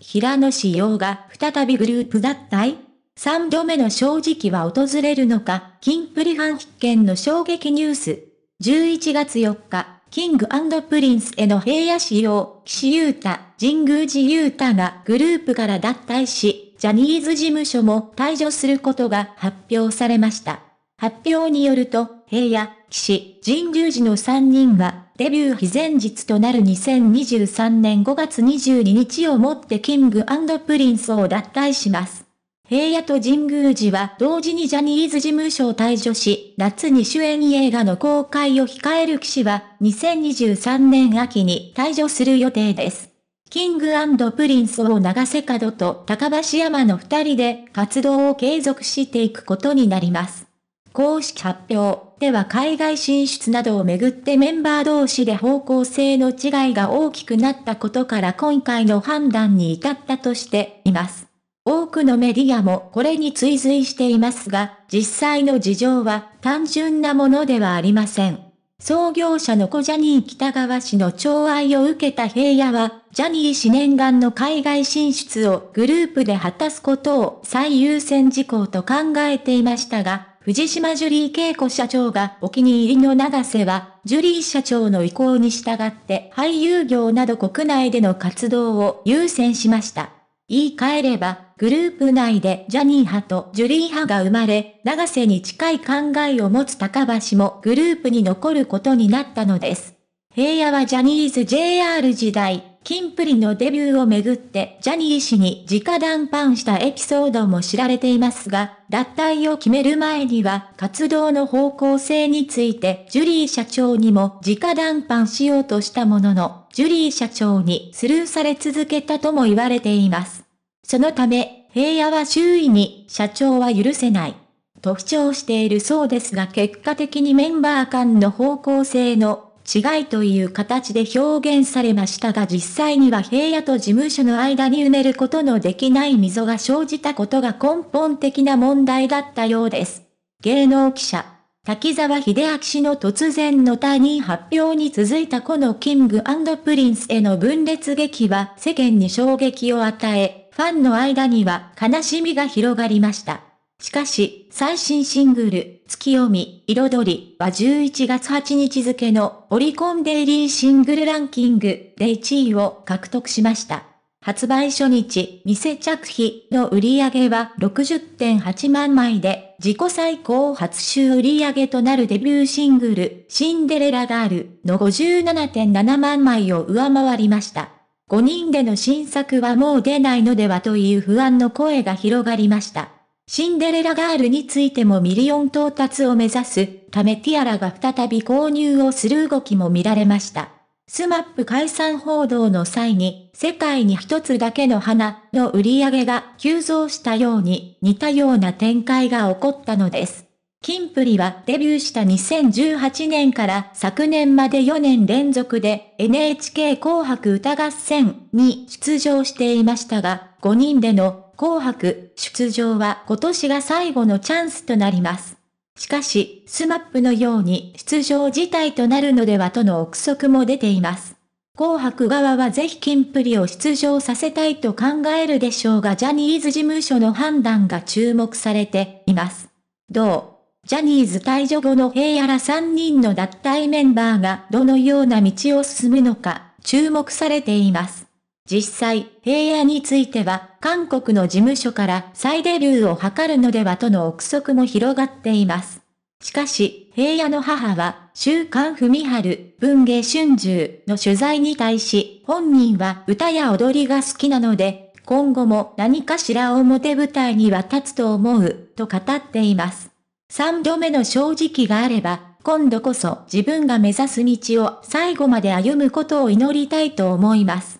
平野紫耀が再びグループ脱退三度目の正直は訪れるのか、キンプリファン必見の衝撃ニュース。11月4日、キングプリンスへの平野紫耀、岸優太、神宮寺優太がグループから脱退し、ジャニーズ事務所も退場することが発表されました。発表によると、平野、岸、神宮寺の3人は、デビュー日前日となる2023年5月22日をもってキングプリンスを脱退します。平野と神宮寺は同時にジャニーズ事務所を退所し、夏に主演映画の公開を控える騎士は、2023年秋に退場する予定です。キングプリンスを長瀬角と高橋山の二人で活動を継続していくことになります。公式発表では海外進出などをめぐってメンバー同士で方向性の違いが大きくなったことから今回の判断に至ったとしています。多くのメディアもこれに追随していますが、実際の事情は単純なものではありません。創業者の小ジャニー北川氏の寵愛を受けた平野は、ジャニー氏念願の海外進出をグループで果たすことを最優先事項と考えていましたが、藤島ジュリー恵子社長がお気に入りの長瀬は、ジュリー社長の意向に従って俳優業など国内での活動を優先しました。言い換えれば、グループ内でジャニー派とジュリー派が生まれ、長瀬に近い考えを持つ高橋もグループに残ることになったのです。平野はジャニーズ JR 時代、キンプリのデビューをめぐってジャニー氏に直談判したエピソードも知られていますが、脱退を決める前には活動の方向性についてジュリー社長にも直談判しようとしたものの、ジュリー社長にスルーされ続けたとも言われています。そのため、平野は周囲に社長は許せない。と主張しているそうですが結果的にメンバー間の方向性の違いという形で表現されましたが実際には平野と事務所の間に埋めることのできない溝が生じたことが根本的な問題だったようです。芸能記者、滝沢秀明氏の突然の他人発表に続いたこのキングプリンスへの分裂劇は世間に衝撃を与え、ファンの間には悲しみが広がりました。しかし、最新シングル、月読み、彩りは11月8日付のオリコンデイリーシングルランキングで1位を獲得しました。発売初日、偽着費の売り上げは60.8万枚で、自己最高初週売り上げとなるデビューシングル、シンデレラガールの57.7万枚を上回りました。5人での新作はもう出ないのではという不安の声が広がりました。シンデレラガールについてもミリオン到達を目指すためティアラが再び購入をする動きも見られました。スマップ解散報道の際に、世界に一つだけの花の売り上げが急増したように似たような展開が起こったのです。キンプリはデビューした2018年から昨年まで4年連続で NHK 紅白歌合戦に出場していましたが、5人での紅白出場は今年が最後のチャンスとなります。しかし、スマップのように出場自体となるのではとの憶測も出ています。紅白側はぜひ金プリを出場させたいと考えるでしょうがジャニーズ事務所の判断が注目されています。どうジャニーズ退場後の平野ら3人の脱退メンバーがどのような道を進むのか注目されています。実際、平野については、韓国の事務所から再デビューを図るのではとの憶測も広がっています。しかし、平野の母は、週刊文春、文芸春秋の取材に対し、本人は歌や踊りが好きなので、今後も何かしら表舞台には立つと思う、と語っています。三度目の正直があれば、今度こそ自分が目指す道を最後まで歩むことを祈りたいと思います。